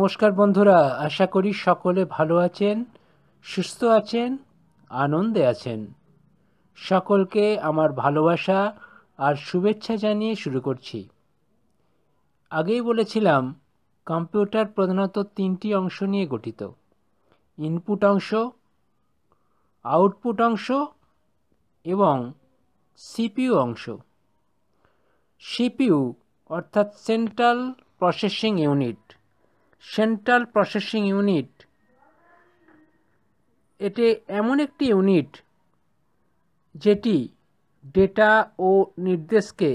নমস্কার বন্ধুরা আশা করি সকলে ভালো আছেন সুস্থ আছেন আনন্দে আছেন সকলকে আমার ভালোবাসা আর শুভেচ্ছা জানিয়ে শুরু করছি আগেই বলেছিলাম কম্পিউটার প্রধানত তিনটি অংশ নিয়ে গঠিত ইনপুট অংশ আউটপুট অংশ এবং সিপিইউ অংশ সিপিইউ অর্থাৎ central processing unit central processing unit এটি এমন একটি ইউনিট যেটি ডেটা ও নির্দেশকে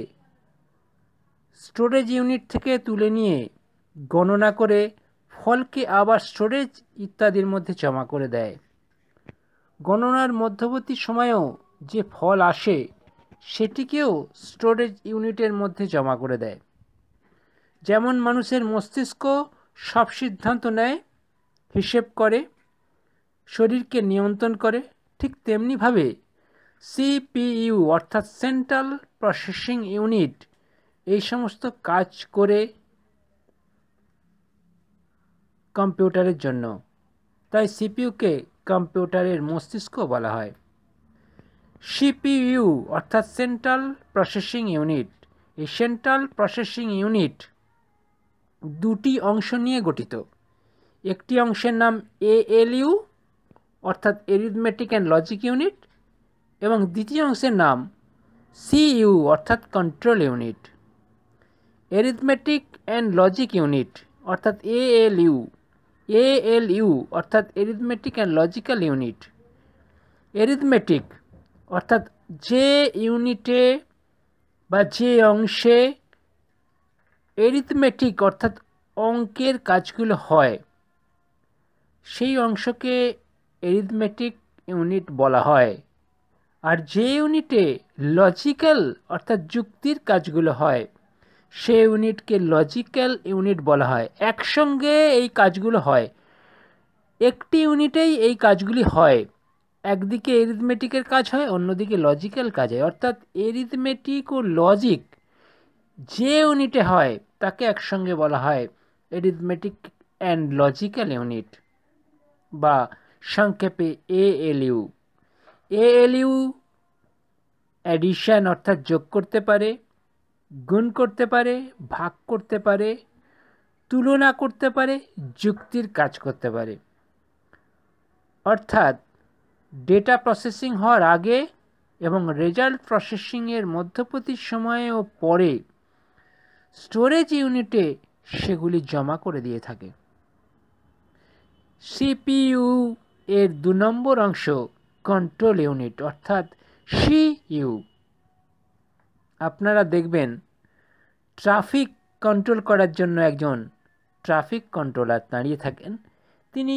স্টোরেজ ইউনিট থেকে তুলে নিয়ে গণনা করে ফলকে আবার স্টোরেজ ইত্যাদির মধ্যে জমা করে দেয় গণনার মধ্যবর্তী সময়েও যে ফল আসে সেটিকেও স্টোরেজ ইউনিটের মধ্যে জমা করে দেয় যেমন মানুষের মস্তিষ্ক সব সিদ্ধান্ত নেয় হিসেব করে শরীরকে নিয়ন্ত্রণ করে ঠিক তেমনিভাবে সিপিইউ অর্থাৎ সেন্ট্রাল প্রসেসিং ইউনিট এই সমস্ত কাজ করে কম্পিউটারের জন্য তাই সিপিইউকে কম্পিউটারের মস্তিষ্ক বলা হয় সিপিইউ অর্থাৎ সেন্ট্রাল প্রসেসিং ইউনিট এই সেন্ট্রাল প্রসেসিং ইউনিট দুটি অংশ নিয়ে গঠিত একটি অংশের নাম এএলইউ অর্থাৎ এরিথমেটিক অ্যান্ড লজিক ইউনিট এবং দ্বিতীয় অংশের নাম সিইউ অর্থাৎ control unit arithmetic and logic unit অর্থাৎ এএলইউ এএলইউ অর্থাৎ arithmetic and logical unit arithmetic অর্থাৎ যে ইউনিটে বা যে অংশে এরিথমেটিক অর্থাৎ অঙ্কের কাজগুলো হয় সেই অংশকে এরিথমেটিক ইউনিট বলা হয় আর যে ইউনিটে লজিক্যাল অর্থাৎ যুক্তির কাজগুলো হয় সে ইউনিটকে লজিক্যাল ইউনিট বলা হয় একসঙ্গে এই কাজগুলো হয় একটি ইউনিটেই এই কাজগুলি হয় একদিকে এরিথমেটিকের কাজ হয় অন্যদিকে লজিক্যাল কাজ হয় অর্থাৎ এরিথমেটিক ও লজিক যে ইউনিটে হয় তাকে একসঙ্গে বলা হয় এরিথমেটিক অ্যান্ড লজিক্যাল ইউনিট বা সংক্ষেপে এএলইউ এএলইউ অ্যাডিশান অর্থাৎ যোগ করতে পারে গুণ করতে পারে ভাগ করতে পারে তুলনা করতে পারে যুক্তির কাজ করতে পারে অর্থাৎ ডেটা প্রসেসিং হওয়ার আগে এবং রেজাল্ট প্রসেসিংয়ের মধ্যবর্তী সময়ে ও পরে স্টোরেজ ইউনিটে সেগুলি জমা করে দিয়ে থাকে সিপিইউ এর দু নম্বর অংশ কন্ট্রোল ইউনিট অর্থাৎ সিইউ আপনারা দেখবেন ট্রাফিক কন্ট্রোল করার জন্য একজন ট্রাফিক কন্ট্রোলার দাঁড়িয়ে থাকেন তিনি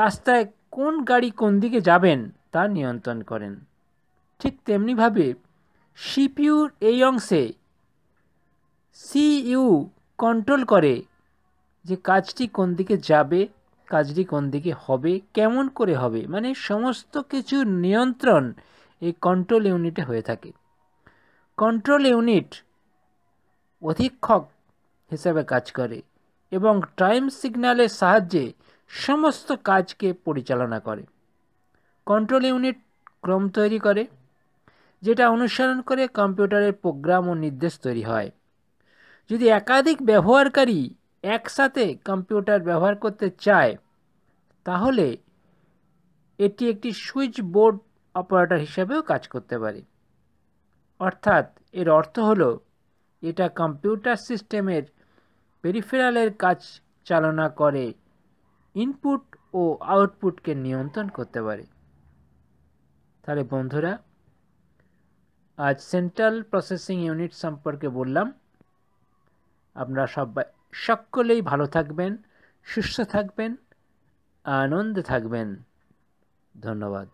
রাস্তায় কোন গাড়ি কোন দিকে যাবেন তা নিয়ন্ত্রণ করেন ঠিক তেমনিভাবে সিপিউর এই অংশে ইউ কন্ট্রোল করে যে কাজটি কোন দিকে যাবে কাজটি কোন দিকে হবে কেমন করে হবে মানে সমস্ত কিছুর নিয়ন্ত্রণ এই কন্ট্রোল ইউনিটে হয়ে থাকে কন্ট্রোল ইউনিট অধীক্ষক হিসাবে কাজ করে এবং টাইম সিগন্যালের সাহায্যে সমস্ত কাজকে পরিচালনা করে কন্ট্রোল ইউনিট ক্রম তৈরি করে যেটা অনুসরণ করে কম্পিউটারের প্রোগ্রাম ও নির্দেশ তৈরি হয় যদি একাধিক ব্যবহারকারী একসাথে কম্পিউটার ব্যবহার করতে চায় তাহলে এটি একটি সুইচ বোর্ড অপারেটর হিসাবেও কাজ করতে পারে অর্থাৎ এর অর্থ হলো এটা কম্পিউটার সিস্টেমের পেরিফেরালের কাজ চালনা করে ইনপুট ও আউটপুটকে নিয়ন্ত্রণ করতে পারে তাহলে বন্ধুরা আজ সেন্ট্রাল প্রসেসিং ইউনিট সম্পর্কে বললাম আপনারা সবাই সকলেই ভালো থাকবেন সুস্থ থাকবেন আনন্দে থাকবেন ধন্যবাদ